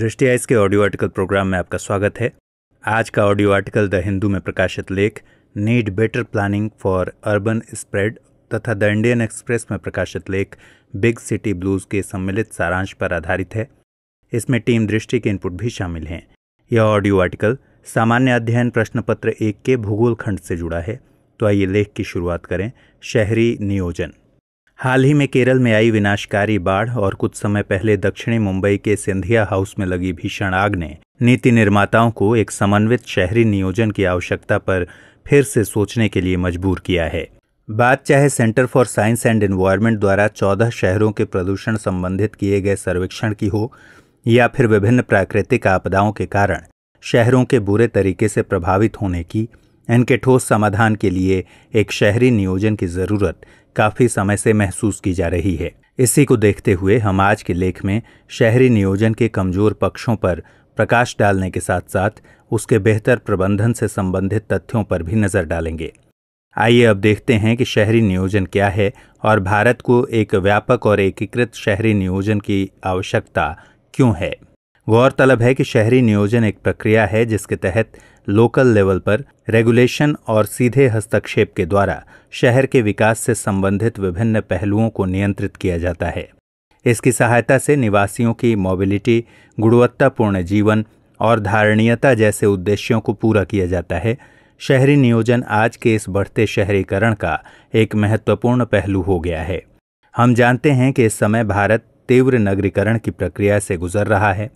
दृष्टि आइस के audio article programme में आपका स्वागत है आज का ऑडियो आर्टिकल द हिंदू में प्रकाशित लेख need better planning for urban spread तथा द इंडियन एक्सप्रेस में प्रकाशित लेख बिग सिटी ब्लूज के सम्मिलित सारांश पर आधारित है इसमें टीम दृष्टि के इनपुट भी शामिल हैं यह ऑडियो आर्टिकल सामान्य अध्ययन प्रश्न पत्र एक के भूगोल खंड से जुड़ा है तो आइए लेख की शुरुआत करें शहरी नियोजन हाल ही में केरल में आई विनाशकारी बाढ़ और कुछ समय पहले दक्षिणी मुंबई के सिंधिया हाउस में लगी भीषण आग ने नीति निर्माताओं को एक समन्वित शहरी नियोजन की आवश्यकता पर फिर से सोचने के लिए मजबूर किया है बात चाहे Centre for Science and Environment द्वारा चौदह शहरों के प्रदूषण संबंधित किए गए सर्वेक्षण की हो या फिर विभिन्न प्राकृतिक आपदाओं के कारण शहरों के बुरे तरीके से प्रभावित होने की इनके ठोस समाधान के लिए एक शहरी नियोजन की ज़रूरत काफ़ी समय से महसूस की जा रही है इसी को देखते हुए हम आज के लेख में शहरी नियोजन के कमज़ोर पक्षों पर प्रकाश डालने के साथ साथ उसके बेहतर प्रबंधन से संबंधित तथ्यों पर भी नज़र डालेंगे आइए अब देखते हैं कि शहरी नियोजन क्या है और भारत को एक व्यापक और एकीकृत शहरी नियोजन की आवश्यकता क्यों है गौरतलब है कि शहरी नियोजन एक प्रक्रिया है जिसके तहत लोकल लेवल पर रेगुलेशन और सीधे हस्तक्षेप के द्वारा शहर के विकास से संबंधित विभिन्न पहलुओं को नियंत्रित किया जाता है इसकी सहायता से निवासियों की मोबिलिटी गुणवत्तापूर्ण जीवन और धारणीयता जैसे उद्देश्यों को पूरा किया जाता है शहरी नियोजन आज के इस बढ़ते शहरीकरण का एक महत्वपूर्ण पहलू हो गया है हम जानते हैं कि इस समय भारत तीव्र नगरीकरण की प्रक्रिया से गुजर रहा है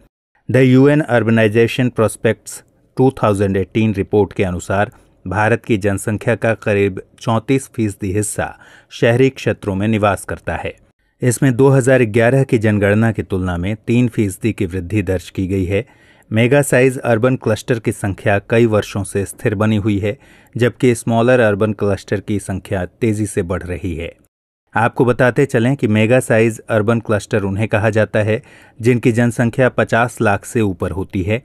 the UN urbanization prospects 2018 report के अनुसार भारत की जनसंख्या का करीब 34 फीसदी हिस्सा शहरी क्षेत्रों में निवास करता है इसमें 2011 की जनगणना की तुलना में तीन फीसदी की वृद्धि दर्ज की गई है मेगा साइज अर्बन क्लस्टर की संख्या कई वर्षों से स्थिर बनी हुई है जबकि स्मॉलर अर्बन क्लस्टर की संख्या तेजी से बढ़ रही है आपको बताते चलें कि मेगा साइज अर्बन क्लस्टर उन्हें कहा जाता है जिनकी जनसंख्या 50 लाख से ऊपर होती है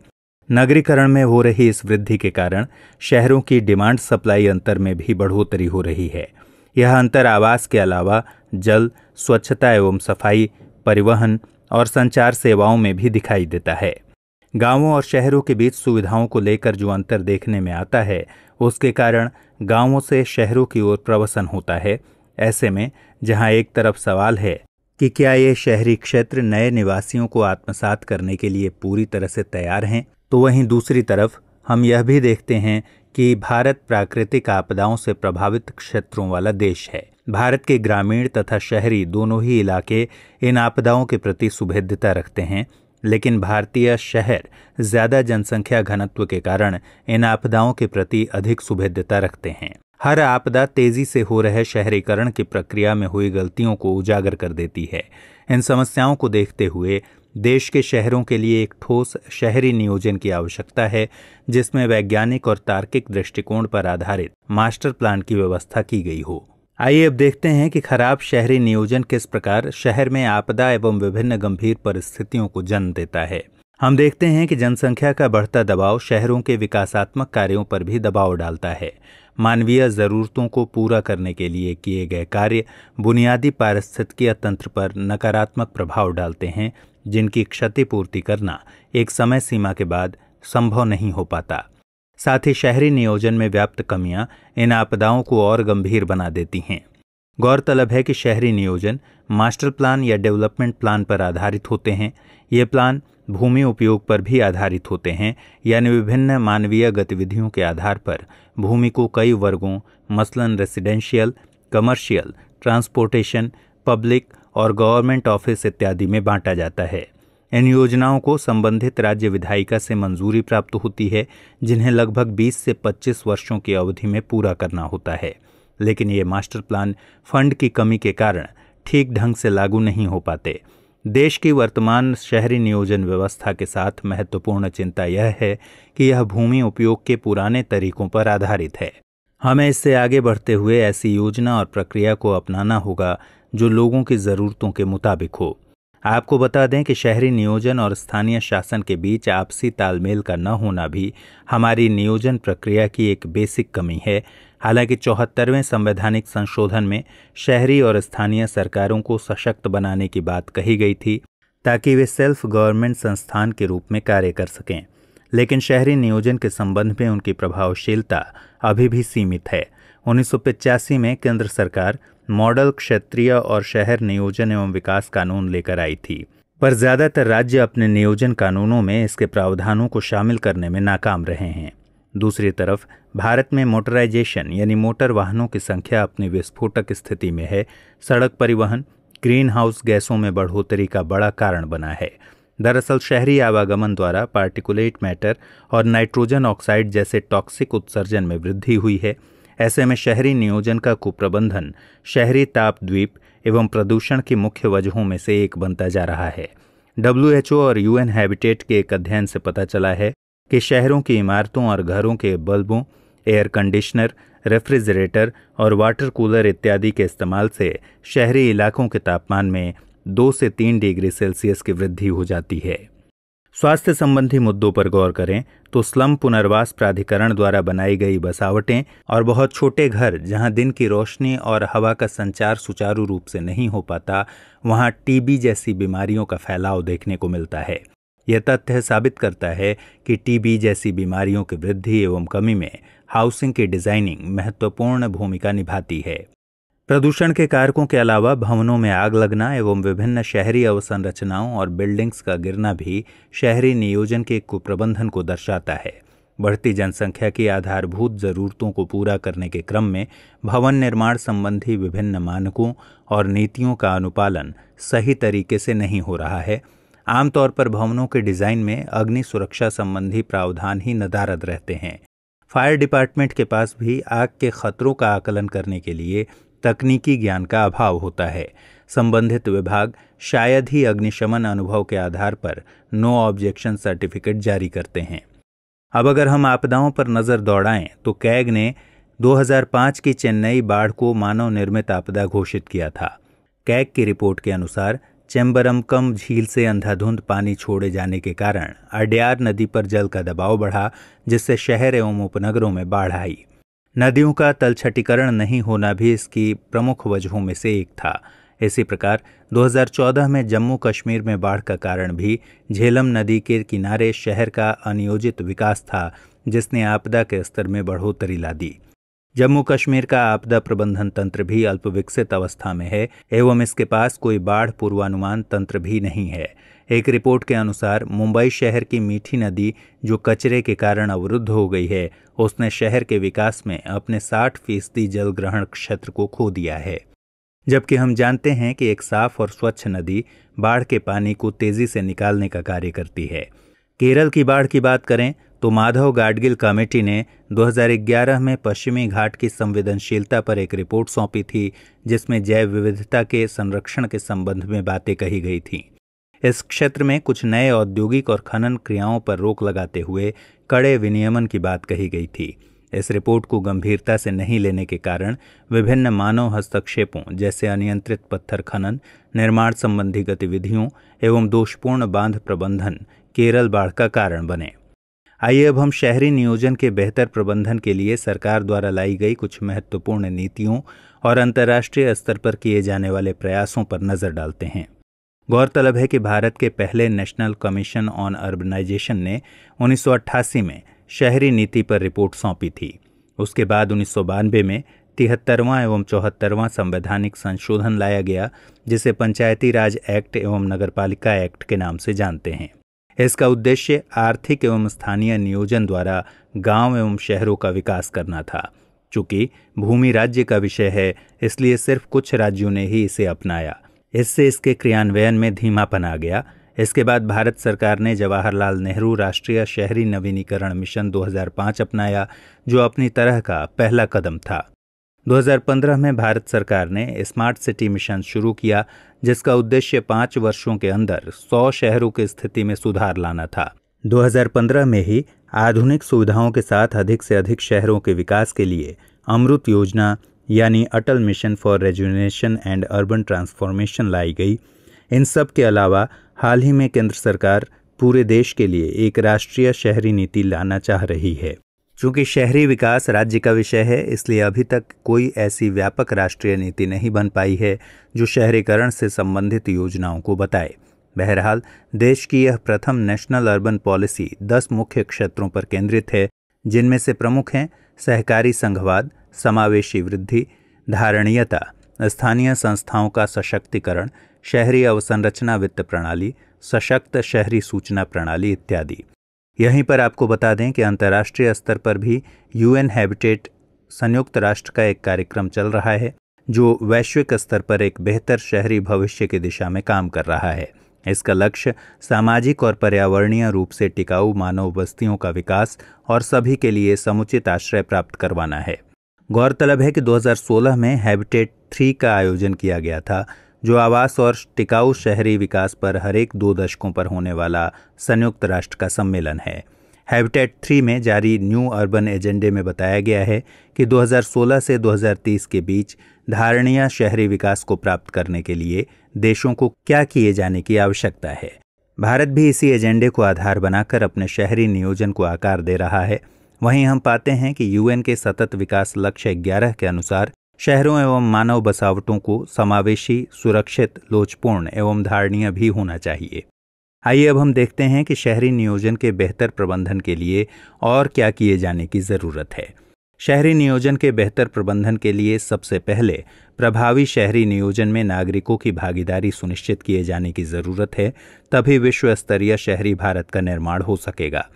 नगरीकरण में हो रही इस वृद्धि के कारण शहरों की डिमांड सप्लाई अंतर में भी बढ़ोतरी हो रही है यह अंतर आवास के अलावा जल स्वच्छता एवं सफाई परिवहन और संचार सेवाओं में भी दिखाई देता है गांवों और शहरों के बीच सुविधाओं को लेकर जो अंतर देखने में आता है उसके कारण गांवों से शहरों की ओर प्रवसन होता है ऐसे में जहां एक तरफ सवाल है कि क्या ये शहरी क्षेत्र नए निवासियों को आत्मसात करने के लिए पूरी तरह से तैयार हैं तो वहीं दूसरी तरफ हम यह भी देखते हैं कि भारत प्राकृतिक आपदाओं से प्रभावित क्षेत्रों वाला देश है भारत के ग्रामीण तथा शहरी दोनों ही इलाके इन आपदाओं के प्रति सुभेद्यता रखते हैं लेकिन भारतीय शहर ज़्यादा जनसंख्या घनत्व के कारण इन आपदाओं के प्रति अधिक सुभेद्यता रखते हैं हर आपदा तेजी से हो रहे शहरीकरण की प्रक्रिया में हुई गलतियों को उजागर कर देती है इन समस्याओं को देखते हुए देश के शहरों के लिए एक ठोस शहरी नियोजन की आवश्यकता है जिसमें वैज्ञानिक और तार्किक दृष्टिकोण पर आधारित मास्टर प्लान की व्यवस्था की गई हो आइए अब देखते हैं कि खराब शहरी नियोजन किस प्रकार शहर में आपदा एवं विभिन्न गंभीर परिस्थितियों को जन्म देता है हम देखते हैं कि जनसंख्या का बढ़ता दबाव शहरों के विकासात्मक कार्यों पर भी दबाव डालता है मानवीय ज़रूरतों को पूरा करने के लिए किए गए कार्य बुनियादी पारिस्थितिकीय तंत्र पर नकारात्मक प्रभाव डालते हैं जिनकी क्षतिपूर्ति करना एक समय सीमा के बाद संभव नहीं हो पाता साथ ही शहरी नियोजन में व्याप्त कमियां इन आपदाओं को और गंभीर बना देती हैं गौरतलब है कि शहरी नियोजन मास्टर प्लान या डेवलपमेंट प्लान पर आधारित होते हैं ये प्लान भूमि उपयोग पर भी आधारित होते हैं यानी विभिन्न मानवीय गतिविधियों के आधार पर भूमि को कई वर्गों मसलन रेसिडेंशियल कमर्शियल ट्रांसपोर्टेशन पब्लिक और गवर्नमेंट ऑफिस इत्यादि में बांटा जाता है इन योजनाओं को संबंधित राज्य विधायिका से मंजूरी प्राप्त होती है जिन्हें लगभग 20 से 25 वर्षों की अवधि में पूरा करना होता है लेकिन ये मास्टर प्लान फंड की कमी के कारण ठीक ढंग से लागू नहीं हो पाते देश की वर्तमान शहरी नियोजन व्यवस्था के साथ महत्वपूर्ण चिंता यह है कि यह भूमि उपयोग के पुराने तरीकों पर आधारित है हमें इससे आगे बढ़ते हुए ऐसी योजना और प्रक्रिया को अपनाना होगा जो लोगों की ज़रूरतों के मुताबिक हो आपको बता दें कि शहरी नियोजन और स्थानीय शासन के बीच आपसी तालमेल का न होना भी हमारी नियोजन प्रक्रिया की एक बेसिक कमी है हालांकि चौहत्तरवें संवैधानिक संशोधन में शहरी और स्थानीय सरकारों को सशक्त बनाने की बात कही गई थी ताकि वे सेल्फ गवर्नमेंट संस्थान के रूप में कार्य कर सकें लेकिन शहरी नियोजन के संबंध में उनकी प्रभावशीलता अभी भी सीमित है उन्नीस में केंद्र सरकार मॉडल क्षेत्रीय और शहर नियोजन एवं विकास कानून लेकर आई थी पर ज़्यादातर राज्य अपने नियोजन कानूनों में इसके प्रावधानों को शामिल करने में नाकाम रहे हैं दूसरी तरफ भारत में मोटराइजेशन यानी मोटर वाहनों की संख्या अपनी विस्फोटक स्थिति में है सड़क परिवहन ग्रीन हाउस गैसों में बढ़ोतरी का बड़ा कारण बना है दरअसल शहरी आवागमन द्वारा पार्टिकुलेट मैटर और नाइट्रोजन ऑक्साइड जैसे टॉक्सिक उत्सर्जन में वृद्धि हुई है ऐसे में शहरी नियोजन का कुप्रबंधन शहरी तापद्वीप एवं प्रदूषण की मुख्य वजहों में से एक बनता जा रहा है डब्ल्यू और यूएन हैबिटेट के एक अध्ययन से पता चला है कि शहरों की इमारतों और घरों के बल्बों एयर कंडीशनर रेफ्रिजरेटर और वाटर कूलर इत्यादि के इस्तेमाल से शहरी इलाकों के तापमान में दो से तीन डिग्री सेल्सियस की वृद्धि हो जाती है स्वास्थ्य संबंधी मुद्दों पर गौर करें तो स्लम पुनर्वास प्राधिकरण द्वारा बनाई गई बसावटें और बहुत छोटे घर जहां दिन की रोशनी और हवा का संचार सुचारू रूप से नहीं हो पाता वहां टीबी जैसी बीमारियों का फैलाव देखने को मिलता है यह तथ्य साबित करता है कि टीबी जैसी बीमारियों की वृद्धि एवं कमी में हाउसिंग की डिजाइनिंग महत्वपूर्ण भूमिका निभाती है प्रदूषण के कारकों के अलावा भवनों में आग लगना एवं विभिन्न शहरी अवसंरचनाओं और बिल्डिंग्स का गिरना भी शहरी नियोजन के कुप्रबंधन को दर्शाता है बढ़ती जनसंख्या की आधारभूत जरूरतों को पूरा करने के क्रम में भवन निर्माण संबंधी विभिन्न मानकों और नीतियों का अनुपालन सही तरीके से नहीं हो रहा है आमतौर पर भवनों के डिज़ाइन में अग्नि सुरक्षा संबंधी प्रावधान ही नदारद रहते हैं फायर डिपार्टमेंट के पास भी आग के खतरों का आकलन करने के लिए तकनीकी ज्ञान का अभाव होता है संबंधित विभाग शायद ही अग्निशमन अनुभव के आधार पर नो ऑब्जेक्शन सर्टिफिकेट जारी करते हैं अब अगर हम आपदाओं पर नज़र दौड़ाएं तो कैग ने 2005 की चेन्नई बाढ़ को मानव निर्मित आपदा घोषित किया था कैग की रिपोर्ट के अनुसार चेम्बरमकम झील से अंधाधुंध पानी छोड़े जाने के कारण अड्यार नदी पर जल का दबाव बढ़ा जिससे शहर एवं उपनगरों में बाढ़ आई नदियों का तलछटीकरण नहीं होना भी इसकी प्रमुख वजहों में से एक था इसी प्रकार 2014 में जम्मू कश्मीर में बाढ़ का कारण भी झेलम नदी के किनारे शहर का अनियोजित विकास था जिसने आपदा के स्तर में बढ़ोतरी ला दी जम्मू कश्मीर का आपदा प्रबंधन तंत्र भी अल्पविकसित अवस्था में है एवं इसके पास कोई बाढ़ पूर्वानुमान तंत्र भी नहीं है एक रिपोर्ट के अनुसार मुंबई शहर की मीठी नदी जो कचरे के कारण अवरुद्ध हो गई है उसने शहर के विकास में अपने 60 फीसदी जल ग्रहण क्षेत्र को खो दिया है जबकि हम जानते हैं कि एक साफ और स्वच्छ नदी बाढ़ के पानी को तेजी से निकालने का कार्य करती है केरल की बाढ़ की बात करें तो माधव गाडगिल कमेटी ने 2011 में पश्चिमी घाट की संवेदनशीलता पर एक रिपोर्ट सौंपी थी जिसमें जैव विविधता के संरक्षण के संबंध में बातें कही गई थीं इस क्षेत्र में कुछ नए औद्योगिक और खनन क्रियाओं पर रोक लगाते हुए कड़े विनियमन की बात कही गई थी इस रिपोर्ट को गंभीरता से नहीं लेने के कारण विभिन्न मानव हस्तक्षेपों जैसे अनियंत्रित पत्थर खनन निर्माण संबंधी गतिविधियों एवं दोषपूर्ण बांध प्रबंधन केरल बाढ़ का कारण बने आइए अब हम शहरी नियोजन के बेहतर प्रबंधन के लिए सरकार द्वारा लाई गई कुछ महत्वपूर्ण नीतियों और अंतर्राष्ट्रीय स्तर पर किए जाने वाले प्रयासों पर नजर डालते हैं गौरतलब है कि भारत के पहले नेशनल कमीशन ऑन अर्बनाइजेशन ने उन्नीस में शहरी नीति पर रिपोर्ट सौंपी थी उसके बाद उन्नीस में तिहत्तरवां एवं चौहत्तरवां संवैधानिक संशोधन लाया गया जिसे पंचायती राज एक्ट एवं नगरपालिका एक्ट के नाम से जानते हैं इसका उद्देश्य आर्थिक एवं स्थानीय नियोजन द्वारा गांव एवं शहरों का विकास करना था चूंकि भूमि राज्य का विषय है इसलिए सिर्फ कुछ राज्यों ने ही इसे अपनाया इससे इसके क्रियान्वयन में धीमापन आ गया इसके बाद भारत सरकार ने जवाहरलाल नेहरू राष्ट्रीय शहरी नवीनीकरण मिशन 2005 अपनाया जो अपनी तरह का पहला कदम था 2015 में भारत सरकार ने स्मार्ट सिटी मिशन शुरू किया जिसका उद्देश्य पाँच वर्षों के अंदर 100 शहरों की स्थिति में सुधार लाना था 2015 में ही आधुनिक सुविधाओं के साथ अधिक से अधिक शहरों के विकास के लिए अमृत योजना यानी Atal mission for rejuvenation and urban transformation लाई गई इन सब के अलावा हाल ही में केंद्र सरकार पूरे देश के लिए एक राष्ट्रीय शहरी नीति लाना चाह रही है चूंकि शहरी विकास राज्य का विषय है इसलिए अभी तक कोई ऐसी व्यापक राष्ट्रीय नीति नहीं बन पाई है जो शहरीकरण से संबंधित योजनाओं को बताए बहरहाल देश की यह प्रथम नेशनल अर्बन पॉलिसी दस मुख्य क्षेत्रों पर केंद्रित है जिनमें से प्रमुख हैं सहकारी संघवाद समावेशी वृद्धि धारणीयता स्थानीय संस्थाओं का सशक्तिकरण शहरी अवसंरचना वित्त प्रणाली सशक्त शहरी सूचना प्रणाली इत्यादि यहीं पर आपको बता दें कि अंतर्राष्ट्रीय स्तर पर भी यूएन हैबिटेट संयुक्त राष्ट्र का एक कार्यक्रम चल रहा है जो वैश्विक स्तर पर एक बेहतर शहरी भविष्य की दिशा में काम कर रहा है इसका लक्ष्य सामाजिक और पर्यावरणीय रूप से टिकाऊ मानव बस्तियों का विकास और सभी के लिए समुचित आश्रय प्राप्त करवाना है गौरतलब है कि 2016 में हैबिटेट थ्री का आयोजन किया गया था जो आवास और टिकाऊ शहरी विकास पर हरेक दो दशकों पर होने वाला संयुक्त राष्ट्र का सम्मेलन है हैबिटेट थ्री में जारी न्यू अर्बन एजेंडे में बताया गया है कि 2016 से 2030 के बीच धारणीय शहरी विकास को प्राप्त करने के लिए देशों को क्या किए जाने की आवश्यकता है भारत भी इसी एजेंडे को आधार बनाकर अपने शहरी नियोजन को आकार दे रहा है वहीं हम पाते हैं कि यूएन के सतत विकास लक्ष्य ग्यारह के अनुसार शहरों एवं मानव बसावटों को समावेशी सुरक्षित लोचपूर्ण एवं धारणीय भी होना चाहिए आइए अब हम देखते हैं कि शहरी नियोजन के बेहतर प्रबंधन के लिए और क्या किए जाने की ज़रूरत है शहरी नियोजन के बेहतर प्रबंधन के लिए सबसे पहले प्रभावी शहरी नियोजन में नागरिकों की भागीदारी सुनिश्चित किए जाने की ज़रूरत है तभी विश्व स्तरीय शहरी भारत का निर्माण हो सकेगा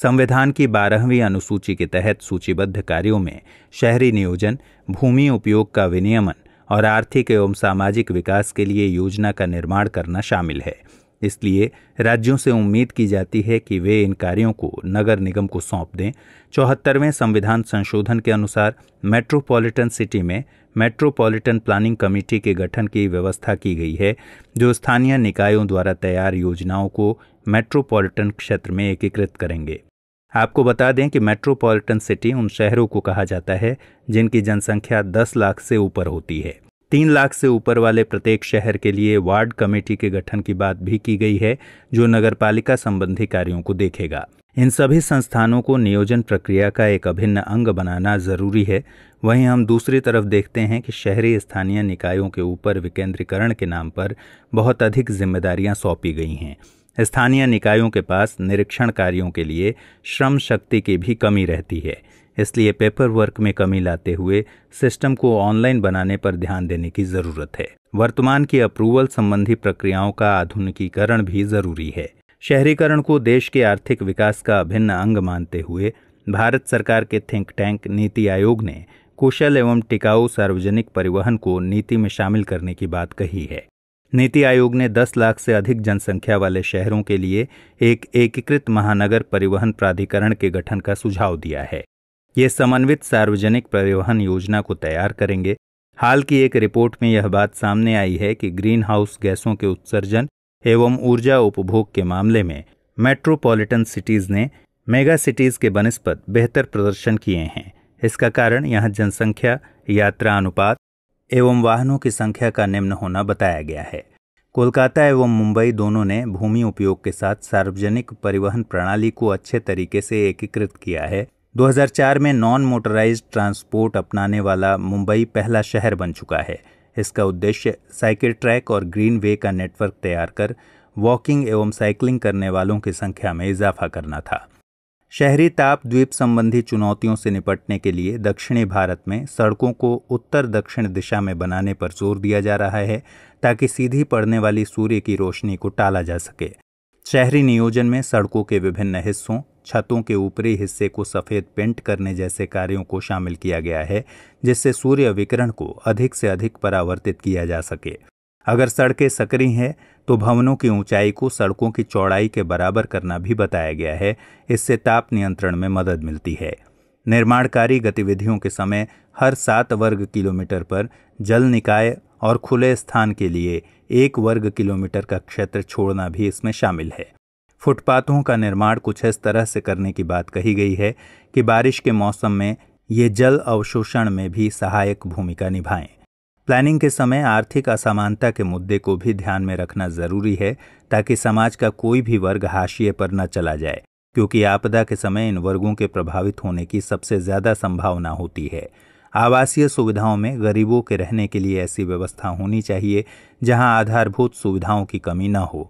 संविधान की बारहवीं अनुसूची के तहत सूचीबद्ध कार्यों में शहरी नियोजन भूमि उपयोग का विनियमन और आर्थिक एवं सामाजिक विकास के लिए योजना का निर्माण करना शामिल है इसलिए राज्यों से उम्मीद की जाती है कि वे इन कार्यों को नगर निगम को सौंप दें चौहत्तरवें संविधान संशोधन के अनुसार मेट्रोपॉलिटन सिटी में मेट्रोपॉलिटन प्लानिंग कमेटी के गठन की व्यवस्था की गई है जो स्थानीय निकायों द्वारा तैयार योजनाओं को मेट्रोपॉलिटन क्षेत्र में एकीकृत करेंगे आपको बता दें कि मेट्रोपॉलिटन सिटी उन शहरों को कहा जाता है जिनकी जनसंख्या 10 लाख से ऊपर होती है तीन लाख से ऊपर वाले प्रत्येक शहर के लिए वार्ड कमेटी के गठन की बात भी की गई है जो नगर पालिका संबंधी कार्यों को देखेगा इन सभी संस्थानों को नियोजन प्रक्रिया का एक अभिन्न अंग बनाना जरूरी है वहीं हम दूसरी तरफ देखते हैं कि शहरी स्थानीय निकायों के ऊपर विकेंद्रीकरण के नाम पर बहुत अधिक जिम्मेदारियां सौंपी गई हैं स्थानीय निकायों के पास निरीक्षण कार्यों के लिए श्रम शक्ति की भी कमी रहती है इसलिए पेपर वर्क में कमी लाते हुए सिस्टम को ऑनलाइन बनाने पर ध्यान देने की ज़रूरत है वर्तमान की अप्रूवल संबंधी प्रक्रियाओं का आधुनिकीकरण भी ज़रूरी है शहरीकरण को देश के आर्थिक विकास का अभिन्न अंग मानते हुए भारत सरकार के थिंक टैंक नीति आयोग ने कुशल एवं टिकाऊ सार्वजनिक परिवहन को नीति में शामिल करने की बात कही है नीति आयोग ने 10 लाख से अधिक जनसंख्या वाले शहरों के लिए एक एकीकृत महानगर परिवहन प्राधिकरण के गठन का सुझाव दिया है ये समन्वित सार्वजनिक परिवहन योजना को तैयार करेंगे हाल की एक रिपोर्ट में यह बात सामने आई है कि ग्रीन हाउस गैसों के उत्सर्जन एवं ऊर्जा उपभोग के मामले में मेट्रोपॉलिटन सिटीज ने मेगा सिटीज के बनस्पत बेहतर प्रदर्शन किए हैं इसका कारण यहाँ जनसंख्या यात्रा अनुपात एवं वाहनों की संख्या का निम्न होना बताया गया है कोलकाता एवं मुंबई दोनों ने भूमि उपयोग के साथ सार्वजनिक परिवहन प्रणाली को अच्छे तरीके से एकीकृत किया है 2004 में नॉन मोटराइज ट्रांसपोर्ट अपनाने वाला मुंबई पहला शहर बन चुका है इसका उद्देश्य साइकिल ट्रैक और ग्रीन वे का नेटवर्क तैयार कर वॉकिंग एवं साइकिलिंग करने वालों की संख्या में इजाफा करना था शहरी ताप द्वीप संबंधी चुनौतियों से निपटने के लिए दक्षिणी भारत में सड़कों को उत्तर दक्षिण दिशा में बनाने पर जोर दिया जा रहा है ताकि सीधी पड़ने वाली सूर्य की रोशनी को टाला जा सके शहरी नियोजन में सड़कों के विभिन्न हिस्सों छतों के ऊपरी हिस्से को सफ़ेद पेंट करने जैसे कार्यों को शामिल किया गया है जिससे सूर्य विकिरण को अधिक से अधिक परावर्तित किया जा सके अगर सड़कें सकरी हैं तो भवनों की ऊंचाई को सड़कों की चौड़ाई के बराबर करना भी बताया गया है इससे ताप नियंत्रण में मदद मिलती है निर्माणकारी गतिविधियों के समय हर सात वर्ग किलोमीटर पर जल निकाय और खुले स्थान के लिए एक वर्ग किलोमीटर का क्षेत्र छोड़ना भी इसमें शामिल है फुटपाथों का निर्माण कुछ इस तरह से करने की बात कही गई है कि बारिश के मौसम में ये जल अवशोषण में भी सहायक भूमिका निभाएं प्लानिंग के समय आर्थिक असमानता के मुद्दे को भी ध्यान में रखना जरूरी है ताकि समाज का कोई भी वर्ग हाशिए पर न चला जाए क्योंकि आपदा के समय इन वर्गों के प्रभावित होने की सबसे ज्यादा संभावना होती है आवासीय सुविधाओं में गरीबों के रहने के लिए ऐसी व्यवस्था होनी चाहिए जहां आधारभूत सुविधाओं की कमी न हो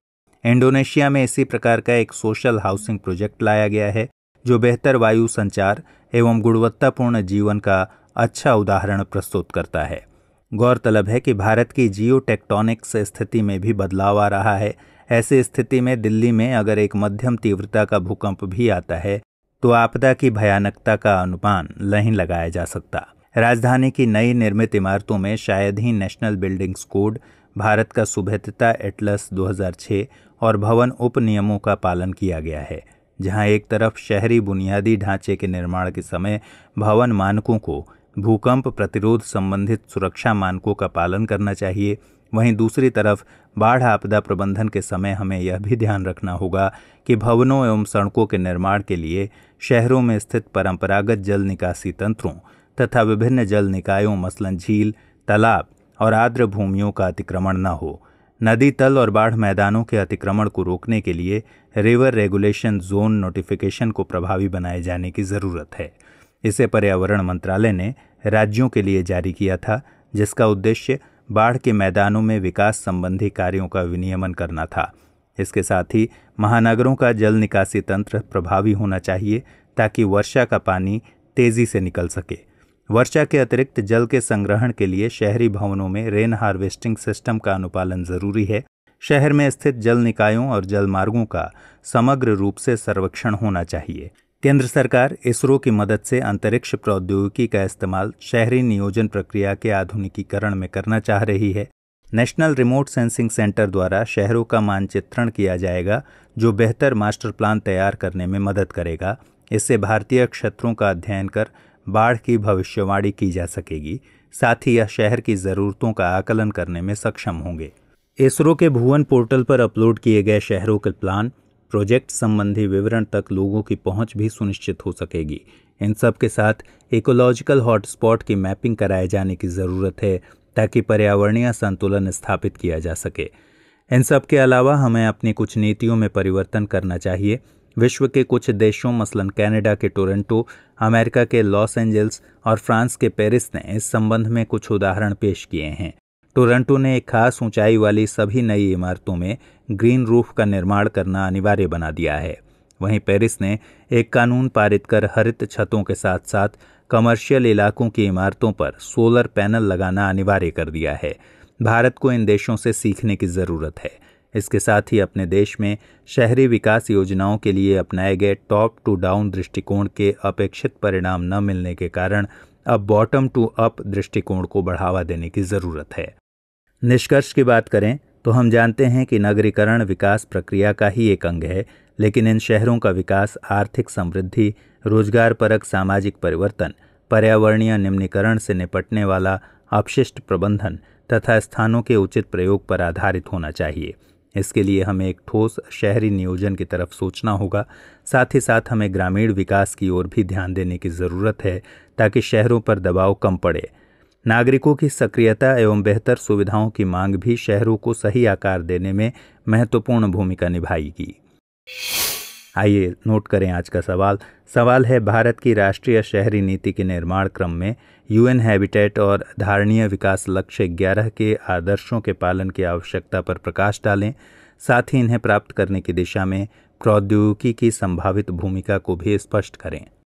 इंडोनेशिया में इसी प्रकार का एक सोशल हाउसिंग प्रोजेक्ट लाया गया है जो बेहतर वायु संचार एवं गुणवत्तापूर्ण जीवन का अच्छा उदाहरण प्रस्तुत करता है गौरतलब है कि भारत की जियो टेक्टोनिक्स स्थिति में भी बदलाव आ रहा है ऐसी स्थिति में दिल्ली में अगर एक मध्यम तीव्रता का भूकंप भी आता है तो आपदा की भयानकता का अनुमान नहीं लगाया जा सकता राजधानी की नई निर्मित इमारतों में शायद ही नेशनल बिल्डिंग्स कोड भारत का सुभेद्यता एटलस 2006 और भवन उप नियमों का पालन किया गया है जहां एक तरफ शहरी बुनियादी ढांचे के निर्माण के समय भवन मानकों को भूकंप प्रतिरोध संबंधित सुरक्षा मानकों का पालन करना चाहिए वहीं दूसरी तरफ बाढ़ आपदा प्रबंधन के समय हमें यह भी ध्यान रखना होगा कि भवनों एवं सड़कों के निर्माण के लिए शहरों में स्थित परंपरागत जल निकासी तंत्रों तथा विभिन्न जल निकायों मसलन झील तालाब और आर्द्र भूमियों का अतिक्रमण न हो नदी तल और बाढ़ मैदानों के अतिक्रमण को रोकने के लिए रिवर रेगुलेशन जोन नोटिफिकेशन को प्रभावी बनाए जाने की ज़रूरत है इसे पर्यावरण मंत्रालय ने राज्यों के लिए जारी किया था जिसका उद्देश्य बाढ़ के मैदानों में विकास संबंधी कार्यों का विनियमन करना था इसके साथ ही महानगरों का जल निकासी तंत्र प्रभावी होना चाहिए ताकि वर्षा का पानी तेजी से निकल सके वर्षा के अतिरिक्त जल के संग्रहण के लिए शहरी भवनों में रेन हार्वेस्टिंग सिस्टम का अनुपालन जरूरी है शहर में स्थित जल निकायों और जल मार्गों का समग्र रूप से सर्वेक्षण होना चाहिए केंद्र सरकार इसरो की मदद से अंतरिक्ष प्रौद्योगिकी का इस्तेमाल शहरी नियोजन प्रक्रिया के आधुनिकीकरण में करना चाह रही है नेशनल रिमोट सेंसिंग सेंटर द्वारा शहरों का मानचित्रण किया जाएगा जो बेहतर मास्टर प्लान तैयार करने में मदद करेगा इससे भारतीय क्षेत्रों का अध्ययन कर बाढ़ की भविष्यवाणी की जा सकेगी साथ ही यह शहर की ज़रूरतों का आकलन करने में सक्षम होंगे इसरो के भुवन पोर्टल पर अपलोड किए गए शहरों के प्लान प्रोजेक्ट संबंधी विवरण तक लोगों की पहुंच भी सुनिश्चित हो सकेगी इन सब के साथ इकोलॉजिकल हॉटस्पॉट की मैपिंग कराए जाने की ज़रूरत है ताकि पर्यावरणीय संतुलन स्थापित किया जा सके इन सब के अलावा हमें अपनी कुछ नीतियों में परिवर्तन करना चाहिए विश्व के कुछ देशों मसलन कनाडा के टोरंटो अमेरिका के लॉस एंजल्स और फ्रांस के पेरिस ने इस संबंध में कुछ उदाहरण पेश किए हैं टोरंटो ने एक खास ऊंचाई वाली सभी नई इमारतों में ग्रीन रूफ का निर्माण करना अनिवार्य बना दिया है वहीं पेरिस ने एक कानून पारित कर हरित छतों के साथ साथ कमर्शियल इलाकों की इमारतों पर सोलर पैनल लगाना अनिवार्य कर दिया है भारत को इन देशों से सीखने की ज़रूरत है इसके साथ ही अपने देश में शहरी विकास योजनाओं के लिए अपनाए गए टॉप टू डाउन दृष्टिकोण के अपेक्षित परिणाम न मिलने के कारण अब बॉटम टू अप दृष्टिकोण को बढ़ावा देने की ज़रूरत है निष्कर्ष की बात करें तो हम जानते हैं कि नगरीकरण विकास प्रक्रिया का ही एक अंग है लेकिन इन शहरों का विकास आर्थिक समृद्धि रोजगार परक सामाजिक परिवर्तन पर्यावरणीय निम्नीकरण से निपटने वाला अपशिष्ट प्रबंधन तथा स्थानों के उचित प्रयोग पर आधारित होना चाहिए इसके लिए हमें एक ठोस शहरी नियोजन की तरफ सोचना होगा साथ ही साथ हमें ग्रामीण विकास की ओर भी ध्यान देने की ज़रूरत है ताकि शहरों पर दबाव कम पड़े नागरिकों की सक्रियता एवं बेहतर सुविधाओं की मांग भी शहरों को सही आकार देने में महत्वपूर्ण भूमिका निभाएगी आइए नोट करें आज का सवाल सवाल है भारत की राष्ट्रीय शहरी नीति के निर्माण क्रम में यूएन हैबिटेट और धारणीय विकास लक्ष्य ग्यारह के आदर्शों के पालन की आवश्यकता पर प्रकाश डालें साथ ही इन्हें प्राप्त करने की दिशा में प्रौद्योगिकी की संभावित भूमिका को भी स्पष्ट करें